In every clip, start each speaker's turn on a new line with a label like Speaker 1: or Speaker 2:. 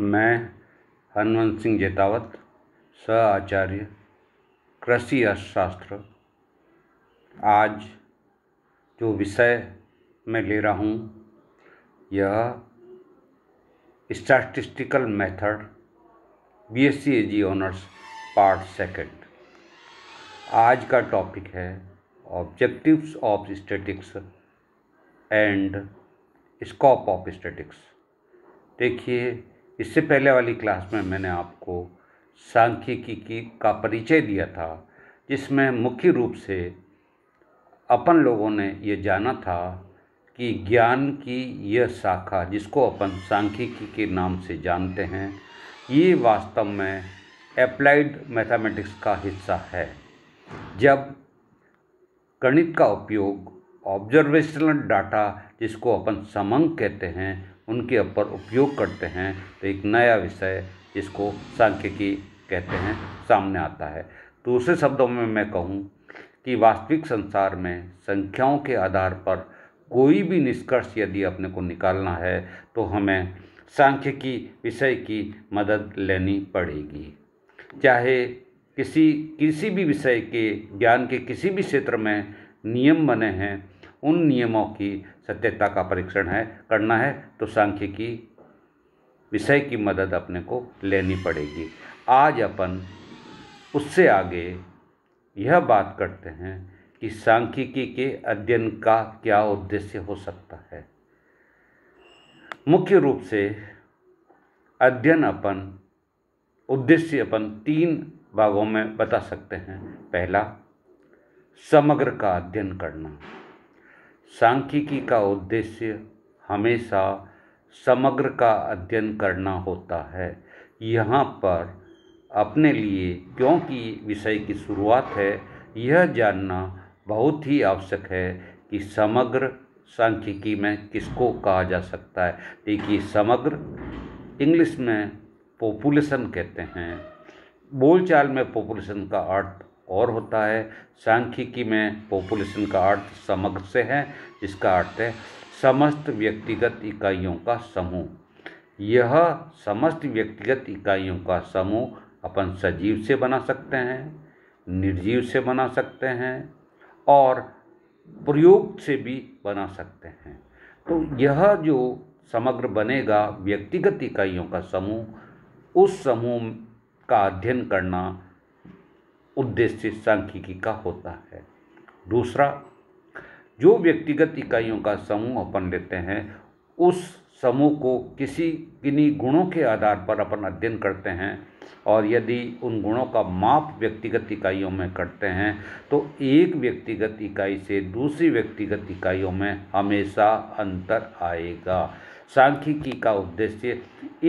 Speaker 1: मैं हनुमंत सिंह जेतावत आचार्य कृषि अर्थशास्त्र आज जो विषय मैं ले रहा हूँ यह statistical method BSc AG honours part second आज का टॉपिक है objectives of statics and scope of statics देखिए इससे पहले वाली क्लास में मैंने आपको सांख्यिकी की का परिचय दिया था जिसमें मुख्य रूप से अपन लोगों ने ये जाना था कि ज्ञान की यह शाखा जिसको अपन सांख्यिकी के नाम से जानते हैं ये वास्तव में एप्लाइड मैथमेटिक्स का हिस्सा है जब गणित का उपयोग ऑब्जर्वेशनल डाटा जिसको अपन समंग कहते हैं उनके ऊपर उपयोग करते हैं तो एक नया विषय जिसको सांख्यिकी कहते हैं सामने आता है दूसरे शब्दों में मैं कहूँ कि वास्तविक संसार में संख्याओं के आधार पर कोई भी निष्कर्ष यदि अपने को निकालना है तो हमें सांख्यिकी विषय की मदद लेनी पड़ेगी चाहे किसी किसी भी विषय के ज्ञान के किसी भी क्षेत्र में नियम बने हैं उन नियमों की सत्यता का परीक्षण है करना है तो सांख्यिकी विषय की मदद अपने को लेनी पड़ेगी आज अपन उससे आगे यह बात करते हैं कि सांख्यिकी के अध्ययन का क्या उद्देश्य हो सकता है मुख्य रूप से अध्ययन अपन उद्देश्य अपन तीन भागों में बता सकते हैं पहला समग्र का अध्ययन करना सांख्यिकी का उद्देश्य हमेशा समग्र का अध्ययन करना होता है यहाँ पर अपने लिए क्योंकि विषय की शुरुआत है यह जानना बहुत ही आवश्यक है कि समग्र सांख्यिकी में किसको कहा जा सकता है देखिए समग्र इंग्लिश में पॉपुलेशन कहते हैं बोलचाल में पॉपुलेशन का अर्थ और होता है सांख्यिकी में पॉपुलेशन का अर्थ समग्र से है जिसका अर्थ है समस्त व्यक्तिगत इकाइयों का समूह यह समस्त व्यक्तिगत इकाइयों का समूह अपन सजीव से बना सकते हैं निर्जीव से बना सकते हैं और प्रयोग से भी बना सकते हैं तो यह जो समग्र बनेगा व्यक्तिगत इकाइयों का समूह उस समूह का अध्ययन करना उद्देश्य सांख्यिकी का होता है दूसरा जो व्यक्तिगत इकाइयों का समूह अपन लेते हैं उस समूह को किसी किन्हीं गुणों के आधार पर अपन अध्ययन करते हैं और यदि उन गुणों का माप व्यक्तिगत इकाइयों में करते हैं तो एक व्यक्तिगत इकाई से दूसरी व्यक्तिगत इकाइयों में हमेशा अंतर आएगा सांख्यिकी का उद्देश्य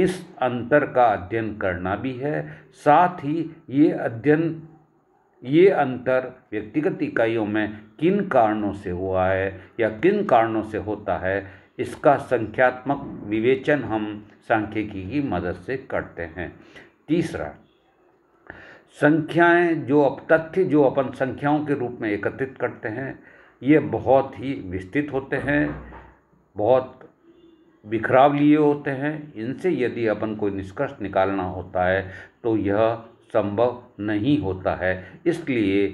Speaker 1: इस अंतर का अध्ययन करना भी है साथ ही ये अध्ययन ये अंतर व्यक्तिगत इकाइयों में किन कारणों से हुआ है या किन कारणों से होता है इसका संख्यात्मक विवेचन हम सांख्यिकी की मदद से करते हैं तीसरा संख्याएं जो अब तथ्य जो अपन संख्याओं के रूप में एकत्रित करते हैं ये बहुत ही विस्तृत होते हैं बहुत बिखराव लिए होते हैं इनसे यदि अपन कोई निष्कर्ष निकालना होता है तो यह संभव नहीं होता है इसलिए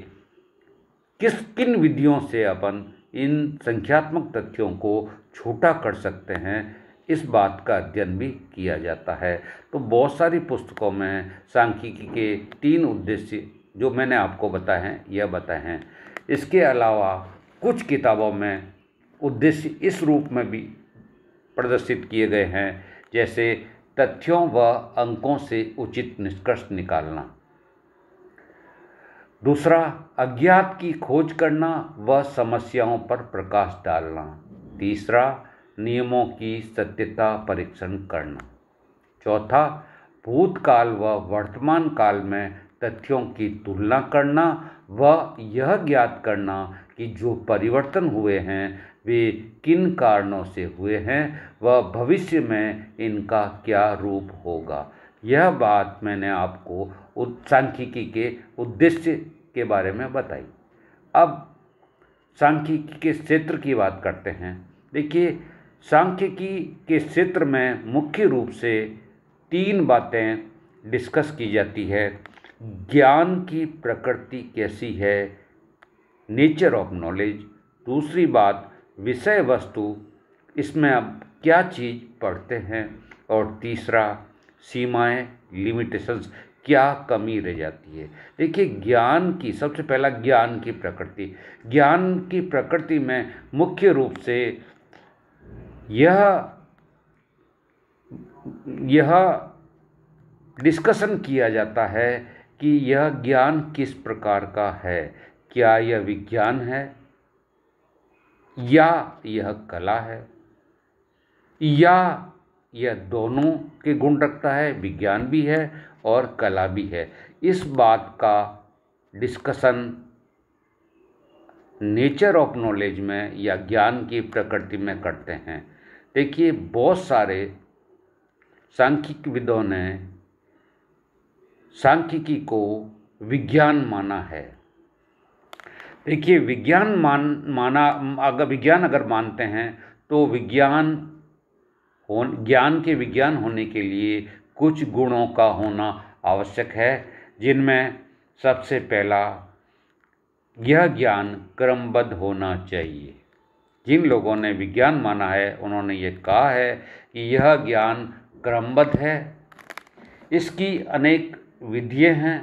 Speaker 1: किस किन विधियों से अपन इन संख्यात्मक तथ्यों को छोटा कर सकते हैं इस बात का अध्ययन भी किया जाता है तो बहुत सारी पुस्तकों में सांख्यिकी के तीन उद्देश्य जो मैंने आपको बताए हैं यह बताए हैं इसके अलावा कुछ किताबों में उद्देश्य इस रूप में भी प्रदर्शित किए गए हैं जैसे तथ्यों व अंकों से उचित निष्कर्ष निकालना दूसरा अज्ञात की खोज करना व समस्याओं पर प्रकाश डालना तीसरा नियमों की सत्यता परीक्षण करना चौथा भूतकाल व वर्तमान काल में तथ्यों की तुलना करना व यह ज्ञात करना कि जो परिवर्तन हुए हैं वे किन कारणों से हुए हैं व भविष्य में इनका क्या रूप होगा यह बात मैंने आपको सांख्यिकी के उद्देश्य के बारे में बताई अब सांख्यिकी के क्षेत्र की बात करते हैं देखिए सांख्यिकी के क्षेत्र में मुख्य रूप से तीन बातें डिस्कस की जाती है ज्ञान की प्रकृति कैसी है नेचर ऑफ नॉलेज दूसरी बात विषय वस्तु इसमें अब क्या चीज़ पढ़ते हैं और तीसरा सीमाएं लिमिटेशंस क्या कमी रह जाती है देखिए ज्ञान की सबसे पहला ज्ञान की प्रकृति ज्ञान की प्रकृति में मुख्य रूप से यह यह डिस्कशन किया जाता है कि यह ज्ञान किस प्रकार का है क्या यह विज्ञान है या यह कला है या यह दोनों के गुण रखता है विज्ञान भी है और कला भी है इस बात का डिस्कशन नेचर ऑफ नॉलेज में या ज्ञान की प्रकृति में करते हैं देखिए बहुत सारे सांख्यिकविदों ने सांख्यिकी को विज्ञान माना है देखिए विज्ञान मान माना अगर विज्ञान अगर मानते हैं तो विज्ञान हो ज्ञान के विज्ञान होने के लिए कुछ गुणों का होना आवश्यक है जिनमें सबसे पहला यह ज्ञान क्रमबद्ध होना चाहिए जिन लोगों ने विज्ञान माना है उन्होंने ये कहा है कि यह ज्ञान क्रमबद्ध है इसकी अनेक विधियाँ हैं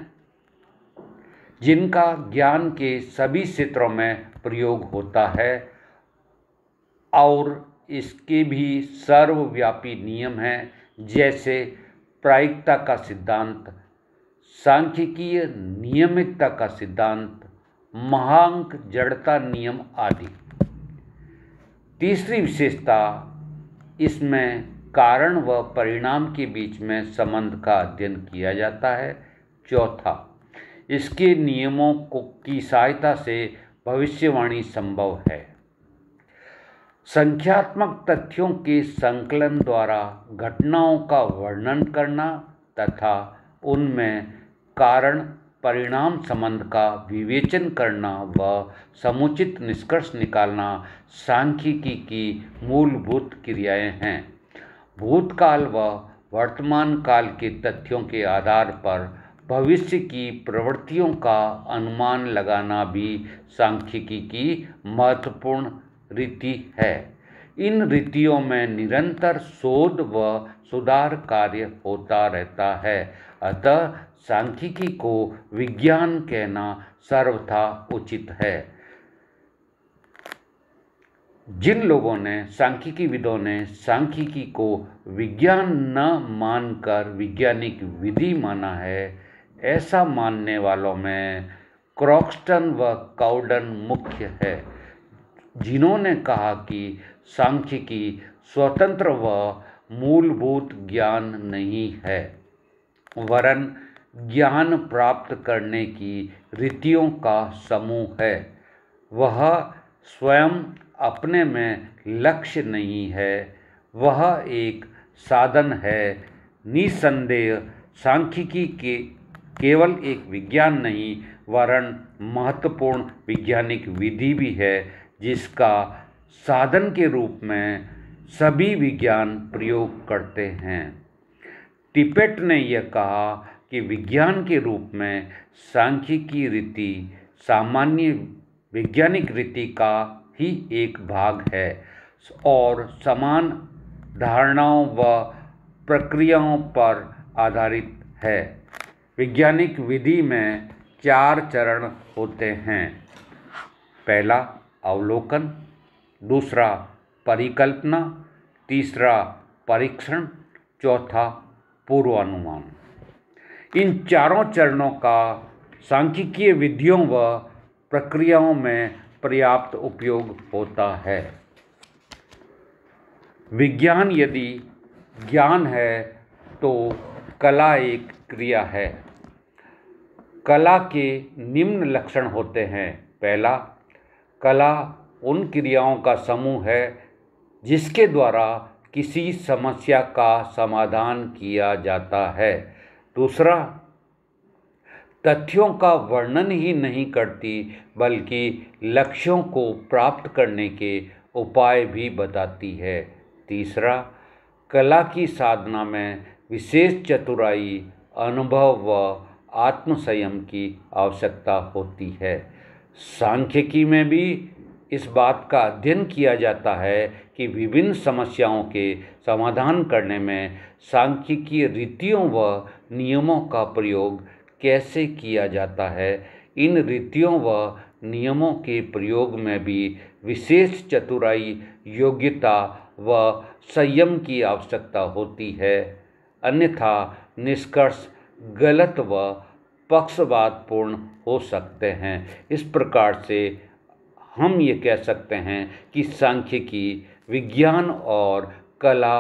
Speaker 1: जिनका ज्ञान के सभी क्षेत्रों में प्रयोग होता है और इसके भी सर्वव्यापी नियम हैं जैसे प्रायिकता का सिद्धांत सांख्यिकीय नियमितता का सिद्धांत महांक जड़ता नियम आदि तीसरी विशेषता इसमें कारण व परिणाम के बीच में संबंध का अध्ययन किया जाता है चौथा इसके नियमों को की सहायता से भविष्यवाणी संभव है संख्यात्मक तथ्यों के संकलन द्वारा घटनाओं का वर्णन करना तथा उनमें कारण परिणाम संबंध का विवेचन करना व समुचित निष्कर्ष निकालना सांख्यिकी की मूलभूत क्रियाएं हैं भूतकाल व वर्तमान काल के तथ्यों के आधार पर भविष्य की प्रवृत्तियों का अनुमान लगाना भी सांख्यिकी की महत्वपूर्ण रीति है इन रीतियों में निरंतर शोध व सुधार कार्य होता रहता है अतः सांख्यिकी को विज्ञान कहना सर्वथा उचित है जिन लोगों ने सांख्यिकी विदों ने सांख्यिकी को विज्ञान न मानकर वैज्ञानिक विधि माना है ऐसा मानने वालों में क्रॉक्सटन व काउडन मुख्य है जिन्होंने कहा कि सांख्यिकी स्वतंत्र व मूलभूत ज्ञान नहीं है वरन ज्ञान प्राप्त करने की रीतियों का समूह है वह स्वयं अपने में लक्ष्य नहीं है वह एक साधन है निसंदेह सांख्यिकी के केवल एक विज्ञान नहीं वरण महत्वपूर्ण वैज्ञानिक विधि भी है जिसका साधन के रूप में सभी विज्ञान प्रयोग करते हैं टिपेट ने यह कहा कि विज्ञान के रूप में सांख्यिकी रीति सामान्य वैज्ञानिक रीति का ही एक भाग है और समान धारणाओं व प्रक्रियाओं पर आधारित है वैज्ञानिक विधि में चार चरण होते हैं पहला अवलोकन दूसरा परिकल्पना तीसरा परीक्षण चौथा पूर्वानुमान इन चारों चरणों का सांख्यिकीय विधियों व प्रक्रियाओं में पर्याप्त उपयोग होता है विज्ञान यदि ज्ञान है तो कला एक क्रिया है कला के निम्न लक्षण होते हैं पहला कला उन क्रियाओं का समूह है जिसके द्वारा किसी समस्या का समाधान किया जाता है दूसरा तथ्यों का वर्णन ही नहीं करती बल्कि लक्ष्यों को प्राप्त करने के उपाय भी बताती है तीसरा कला की साधना में विशेष चतुराई अनुभव व आत्मसंयम की आवश्यकता होती है सांख्यिकी में भी इस बात का अध्ययन किया जाता है कि विभिन्न समस्याओं के समाधान करने में सांख्यिकीय रीतियों व नियमों का प्रयोग कैसे किया जाता है इन रीतियों व नियमों के प्रयोग में भी विशेष चतुराई योग्यता व संयम की आवश्यकता होती है अन्यथा निष्कर्ष गलत व पक्षवादपूर्ण हो सकते हैं इस प्रकार से हम ये कह सकते हैं कि सांख्यिकी विज्ञान और कला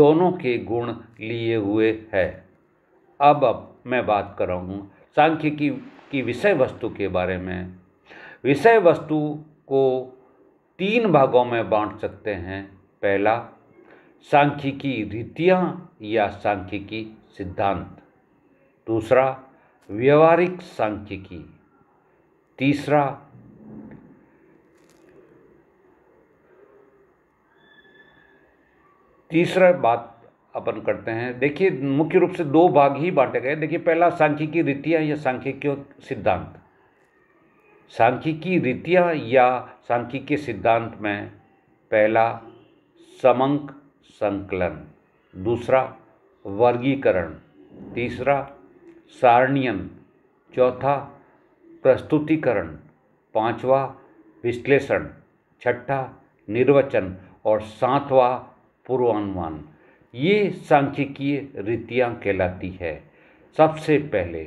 Speaker 1: दोनों के गुण लिए हुए है अब अब मैं बात कर रहा हूँ सांख्यिकी की विषय वस्तु के बारे में विषय वस्तु को तीन भागों में बांट सकते हैं पहला सांख्यिकी रीतियाँ या सांख्यिकी सिद्धांत दूसरा व्यवहारिक सांख्यिकी तीसरा तीसरा बात अपन करते हैं देखिए मुख्य रूप से दो भाग ही बांटे गए देखिए पहला सांख्यिकी रीतियां या सांख्यिकी सिद्धांत सांख्यिकी रीतियां या सांख्यिकी सिद्धांत में पहला समंक संकलन दूसरा वर्गीकरण तीसरा सारणियन चौथा प्रस्तुतिकरण पाँचवा विश्लेषण छठा निर्वचन और सातवां पूर्वानुमान ये सांख्यिकीय रीतियाँ कहलाती है सबसे पहले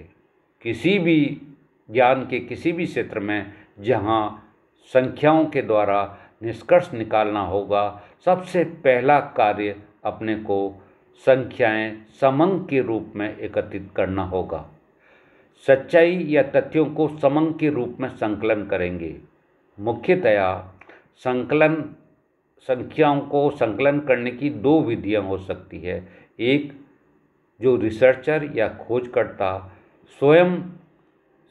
Speaker 1: किसी भी ज्ञान के किसी भी क्षेत्र में जहाँ संख्याओं के द्वारा निष्कर्ष निकालना होगा सबसे पहला कार्य अपने को संख्याएं समंग के रूप में एकत्रित करना होगा सच्चाई या तथ्यों को समंग के रूप में संकलन करेंगे मुख्यतया संकलन संख्याओं को संकलन करने की दो विधियां हो सकती है एक जो रिसर्चर या खोजकर्ता स्वयं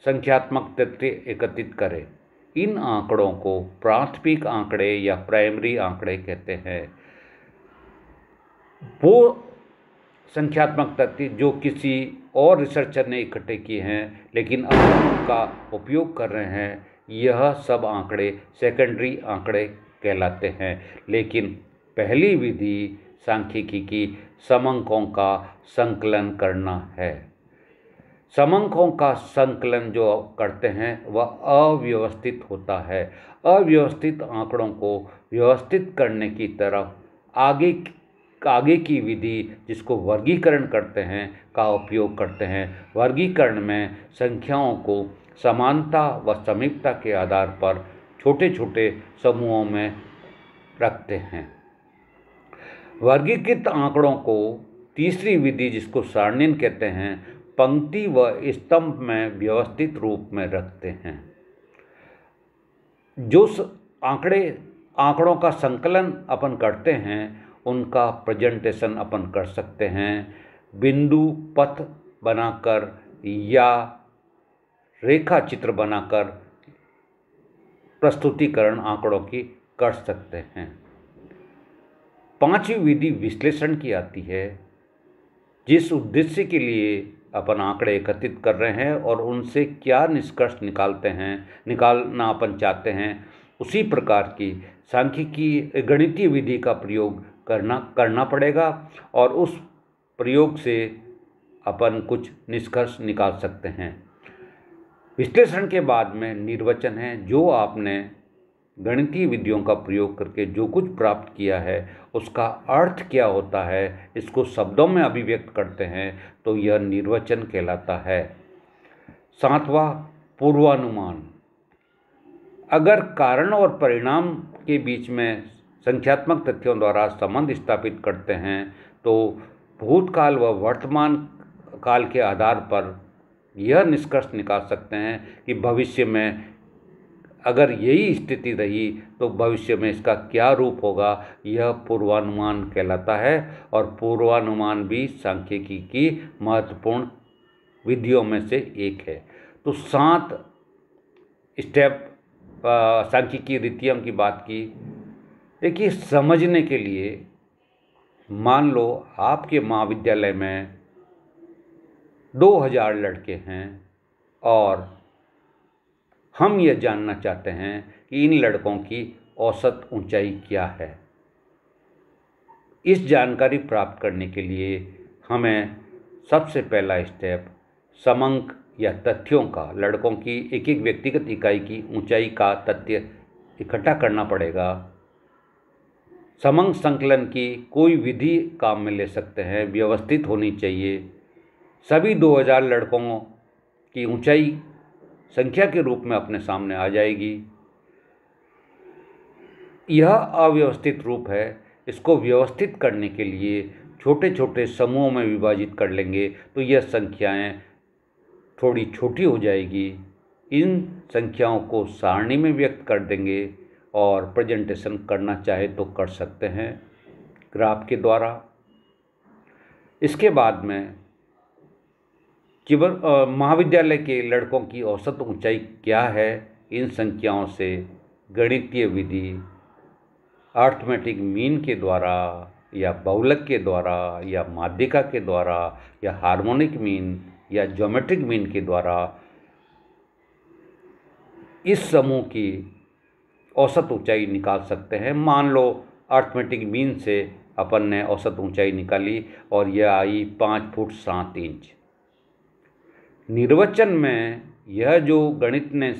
Speaker 1: संख्यात्मक तथ्य एकत्रित करें इन आंकड़ों को प्राथमिक आंकड़े या प्राइमरी आंकड़े कहते हैं वो संख्यात्मक तथ्य जो किसी और रिसर्चर ने इकट्ठे किए हैं लेकिन अब उनका उपयोग कर रहे हैं यह सब आंकड़े सेकेंडरी आंकड़े कहलाते हैं लेकिन पहली विधि सांख्यिकी की समंकों का संकलन करना है समंकों का संकलन जो करते हैं वह अव्यवस्थित होता है अव्यवस्थित आंकड़ों को व्यवस्थित करने की तरफ आगे आगे की विधि जिसको वर्गीकरण करते हैं का उपयोग करते हैं वर्गीकरण में संख्याओं को समानता व समीपता के आधार पर छोटे छोटे समूहों में रखते हैं वर्गीकृत आंकड़ों को तीसरी विधि जिसको सारणिन कहते हैं पंक्ति व स्तंभ में व्यवस्थित रूप में रखते हैं जो आंकड़े आंकड़ों का संकलन अपन करते हैं उनका प्रजेंटेशन अपन कर सकते हैं बिंदु पथ बनाकर या रेखा चित्र बनाकर प्रस्तुतिकरण आंकड़ों की कर सकते हैं पांचवी विधि विश्लेषण की आती है जिस उद्देश्य के लिए अपन आंकड़े एकत्रित कर रहे हैं और उनसे क्या निष्कर्ष निकालते हैं निकालना अपन चाहते हैं उसी प्रकार की सांख्यिकी गणितीय विधि का प्रयोग करना करना पड़ेगा और उस प्रयोग से अपन कुछ निष्कर्ष निकाल सकते हैं विश्लेषण के बाद में निर्वचन है जो आपने गणितीय विधियों का प्रयोग करके जो कुछ प्राप्त किया है उसका अर्थ क्या होता है इसको शब्दों में अभिव्यक्त करते हैं तो यह निर्वचन कहलाता है सातवां पूर्वानुमान अगर कारण और परिणाम के बीच में संख्यात्मक तथ्यों द्वारा संबंध स्थापित करते हैं तो भूतकाल व वर्तमान काल के आधार पर यह निष्कर्ष निकाल सकते हैं कि भविष्य में अगर यही स्थिति रही तो भविष्य में इसका क्या रूप होगा यह पूर्वानुमान कहलाता है और पूर्वानुमान भी सांख्यिकी की महत्वपूर्ण विधियों में से एक है तो सात स्टेप सांख्यिकी रीतियों की बात की देखिए समझने के लिए मान लो आपके महाविद्यालय में दो हजार लड़के हैं और हम यह जानना चाहते हैं कि इन लड़कों की औसत ऊंचाई क्या है इस जानकारी प्राप्त करने के लिए हमें सबसे पहला स्टेप समंक या तथ्यों का लड़कों की एक एक व्यक्तिगत इकाई की ऊंचाई का तथ्य इकट्ठा करना पड़ेगा समंग संकलन की कोई विधि काम में ले सकते हैं व्यवस्थित होनी चाहिए सभी 2000 लड़कों की ऊंचाई संख्या के रूप में अपने सामने आ जाएगी यह अव्यवस्थित रूप है इसको व्यवस्थित करने के लिए छोटे छोटे समूहों में विभाजित कर लेंगे तो यह संख्याएं थोड़ी छोटी हो जाएगी इन संख्याओं को सारणी में व्यक्त कर देंगे और प्रेजेंटेशन करना चाहे तो कर सकते हैं ग्राफ के द्वारा इसके बाद में जीवन महाविद्यालय के लड़कों की औसत ऊंचाई क्या है इन संख्याओं से गणितीय विधि आर्थमेटिक मीन के द्वारा या बहुलक के द्वारा या माध्यिका के द्वारा या हार्मोनिक मीन या ज्योमेट्रिक मीन के द्वारा इस समूह की औसत ऊंचाई निकाल सकते हैं मान लो अर्थमेटिक मीन से अपन ने औसत ऊंचाई निकाली और यह आई पाँच फुट सात इंच निर्वचन में यह जो गणित ने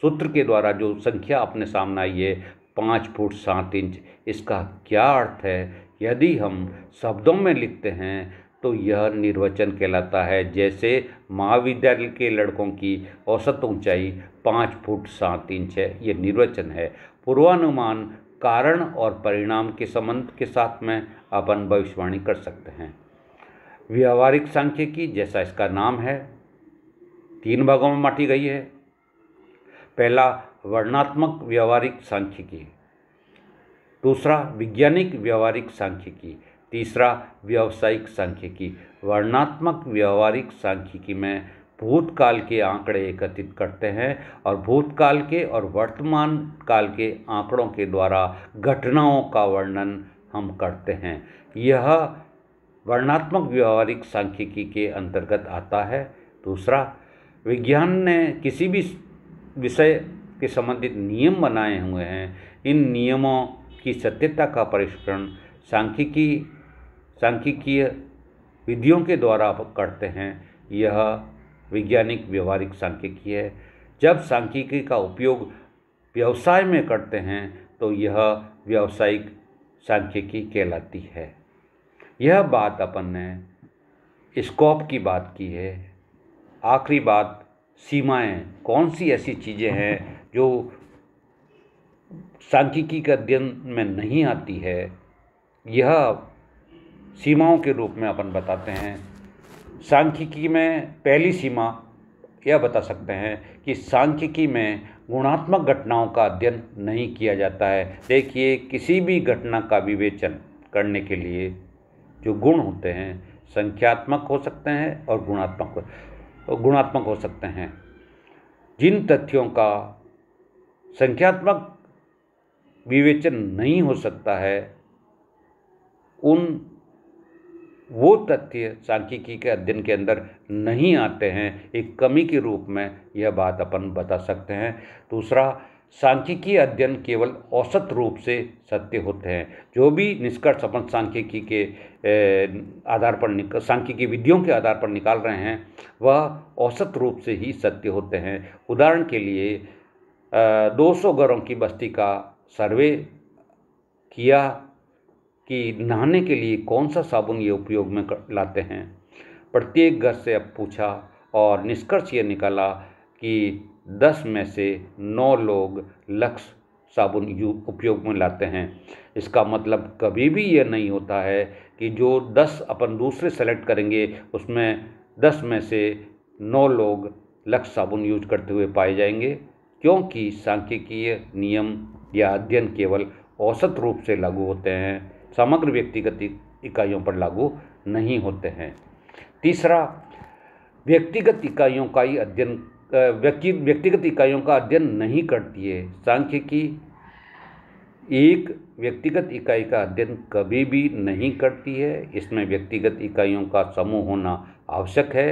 Speaker 1: सूत्र के द्वारा जो संख्या अपने सामने आई है पाँच फुट सात इंच इसका क्या अर्थ है यदि हम शब्दों में लिखते हैं तो यह निर्वचन कहलाता है जैसे महाविद्यालय के लड़कों की औसत ऊंचाई पाँच फुट सात इंच है यह निर्वचन है पूर्वानुमान कारण और परिणाम के संबंध के साथ में अपन भविष्यवाणी कर सकते हैं व्यावहारिक सांख्यिकी जैसा इसका नाम है तीन भागों में बांटी गई है पहला वर्णात्मक व्यावहारिक सांख्यिकी दूसरा वैज्ञानिक व्यवहारिक सांख्यिकी तीसरा व्यावसायिक सांख्यिकी वर्णात्मक व्यवहारिक सांख्यिकी में भूतकाल के आंकड़े एकत्रित करते हैं और भूतकाल के और वर्तमान काल के आंकड़ों के द्वारा घटनाओं का वर्णन हम करते हैं यह वर्णात्मक व्यवहारिक सांख्यिकी के अंतर्गत आता है दूसरा विज्ञान ने किसी भी विषय के संबंधित नियम बनाए हुए हैं इन नियमों की सत्यता का परिष्करण सांख्यिकी सांख्यिकीय विधियों के द्वारा आप करते हैं यह वैज्ञानिक व्यवहारिक सांख्यिकी है जब सांख्यिकी का उपयोग व्यवसाय में करते हैं तो यह व्यावसायिक सांख्यिकी कहलाती है यह बात अपन ने स्कोप की बात की है आखिरी बात सीमाएं कौन सी ऐसी चीज़ें हैं जो सांख्यिकी के अध्ययन में नहीं आती है यह सीमाओं के रूप में अपन बताते हैं सांख्यिकी में पहली सीमा यह बता सकते हैं कि सांख्यिकी में गुणात्मक घटनाओं का अध्ययन नहीं किया जाता है देखिए किसी भी घटना का विवेचन करने के लिए जो गुण होते हैं संख्यात्मक हो सकते हैं और गुणात्मक गुणात्मक हो सकते हैं जिन तथ्यों का संख्यात्मक विवेचन नहीं हो सकता है उन वो तथ्य सांख्यिकी के अध्ययन के अंदर नहीं आते हैं एक कमी के रूप में यह बात अपन बता सकते हैं दूसरा सांख्यिकी अध्ययन केवल औसत रूप से सत्य होते हैं जो भी निष्कर्ष अपन सांख्यिकी के आधार पर सांख्यिकी विधियों के आधार पर निकाल रहे हैं वह औसत रूप से ही सत्य होते हैं उदाहरण के लिए दो सौ घरों की बस्ती का सर्वे किया कि नहाने के लिए कौन सा साबुन ये उपयोग में कर लाते हैं प्रत्येक घर से अब पूछा और निष्कर्ष ये निकाला कि दस में से नौ लोग लक्स साबुन उपयोग में लाते हैं इसका मतलब कभी भी ये नहीं होता है कि जो दस अपन दूसरे सेलेक्ट करेंगे उसमें दस में से नौ लोग लक्स साबुन यूज करते हुए पाए जाएंगे क्योंकि सांख्यिकीय नियम या अध्ययन केवल औसत रूप से लागू होते हैं समग्र व्यक्तिगत इकाइयों पर लागू नहीं होते हैं तीसरा व्यक्तिगत इकाइयों का ही अध्ययन व्यक्ति व्यक्तिगत इकाइयों का अध्ययन नहीं करती है सांख्यिकी एक व्यक्तिगत इकाई का अध्ययन कभी भी नहीं करती है इसमें व्यक्तिगत इकाइयों का समूह होना आवश्यक है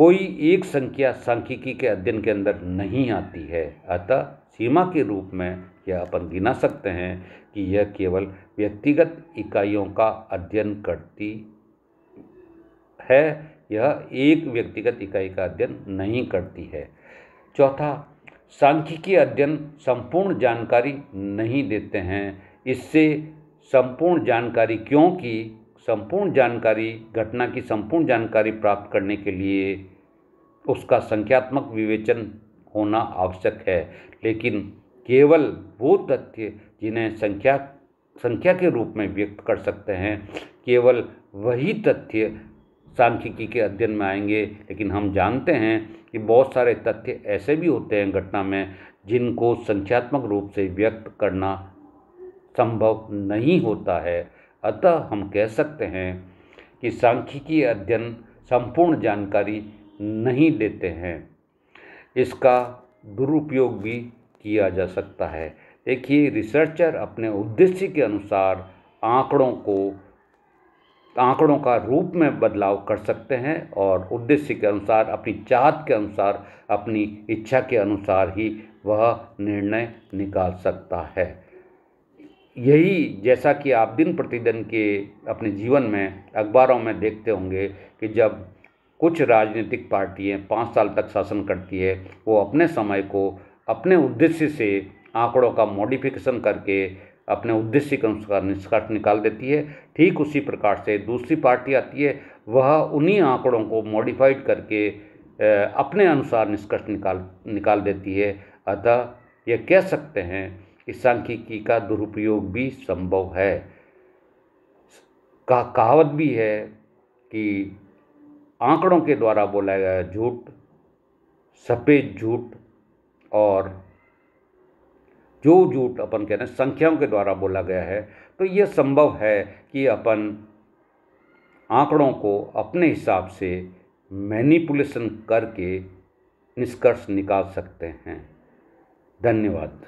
Speaker 1: कोई एक संख्या सांख्यिकी के अध्ययन के अंदर नहीं आती है अतः सीमा के रूप में यह अपन गिना सकते हैं कि यह केवल व्यक्तिगत इकाइयों का अध्ययन करती है यह एक व्यक्तिगत इकाई का अध्ययन नहीं करती है चौथा सांख्यिकी अध्ययन संपूर्ण जानकारी नहीं देते हैं इससे संपूर्ण जानकारी क्योंकि संपूर्ण जानकारी घटना की संपूर्ण जानकारी प्राप्त करने के लिए उसका संख्यात्मक विवेचन होना आवश्यक है लेकिन केवल वो तथ्य जिन्हें संख्या संख्या के रूप में व्यक्त कर सकते हैं केवल वही तथ्य सांख्यिकी के अध्ययन में आएंगे लेकिन हम जानते हैं कि बहुत सारे तथ्य ऐसे भी होते हैं घटना में जिनको संख्यात्मक रूप से व्यक्त करना संभव नहीं होता है अतः हम कह सकते हैं कि सांख्यिकी अध्ययन संपूर्ण जानकारी नहीं देते हैं इसका दुरुपयोग भी किया जा सकता है देखिए रिसर्चर अपने उद्देश्य के अनुसार आंकड़ों को आंकड़ों का रूप में बदलाव कर सकते हैं और उद्देश्य के अनुसार अपनी चाहत के अनुसार अपनी इच्छा के अनुसार ही वह निर्णय निकाल सकता है यही जैसा कि आप दिन प्रतिदिन के अपने जीवन में अखबारों में देखते होंगे कि जब कुछ राजनीतिक पार्टियाँ पाँच साल तक शासन करती है वो अपने समय को अपने उद्देश्य से आंकड़ों का मॉडिफिकेशन करके अपने उद्देश्य के अनुसार निष्कर्ष निकाल देती है ठीक उसी प्रकार से दूसरी पार्टी आती है वह उन्हीं आंकड़ों को मॉडिफाइड करके अपने अनुसार निष्कर्ष निकाल निकाल देती है अतः यह कह सकते हैं कि सांख्यिकी का दुरुपयोग भी संभव है का कहावत भी है कि आंकड़ों के द्वारा बोला गया झूठ सफ़ेद झूठ और जो झूठ अपन कह रहे हैं संख्याओं के द्वारा बोला गया है तो ये संभव है कि अपन आंकड़ों को अपने हिसाब से मैनिपुलेशन करके निष्कर्ष निकाल सकते हैं धन्यवाद